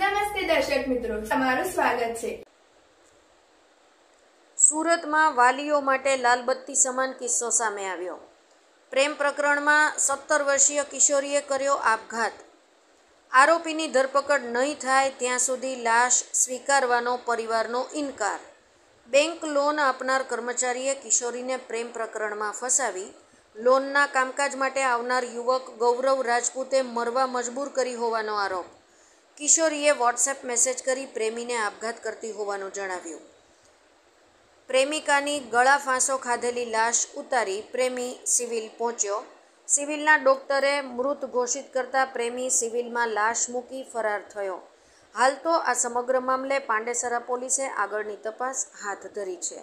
નમસ્તે દર્શક મિત્રો તમારું સ્વાગત છે સુરતમાં વાલીઓ માટે લાલબત્તી સમાન કિસ્સો સામે આવ્યો પ્રેમ પ્રકરણમાં સત્તર વર્ષીય કિશોરીએ કર્યો આપઘાત આરોપીની ધરપકડ નહીં થાય ત્યાં સુધી લાશ સ્વીકારવાનો પરિવારનો ઇનકાર બેંક લોન આપનાર કર્મચારીએ કિશોરીને પ્રેમ પ્રકરણમાં ફસાવી લોનના કામકાજ માટે આવનાર યુવક ગૌરવ રાજપૂતે મરવા મજબૂર કરી હોવાનો આરોપ કિશોરીએ વોટ્સએપ મેસેજ કરી પ્રેમીને આપઘાત કરતી હોવાનું જણાવ્યું પ્રેમિકાની ગળા ફાંસો ખાધેલી લાશ ઉતારી પ્રેમી સિવિલ પહોંચ્યો સિવિલના ડોક્ટરે મૃત ઘોષિત કરતા પ્રેમી સિવિલમાં લાશ મૂકી ફરાર થયો હાલ તો આ સમગ્ર મામલે પાંડેસરા પોલીસે આગળની તપાસ હાથ ધરી છે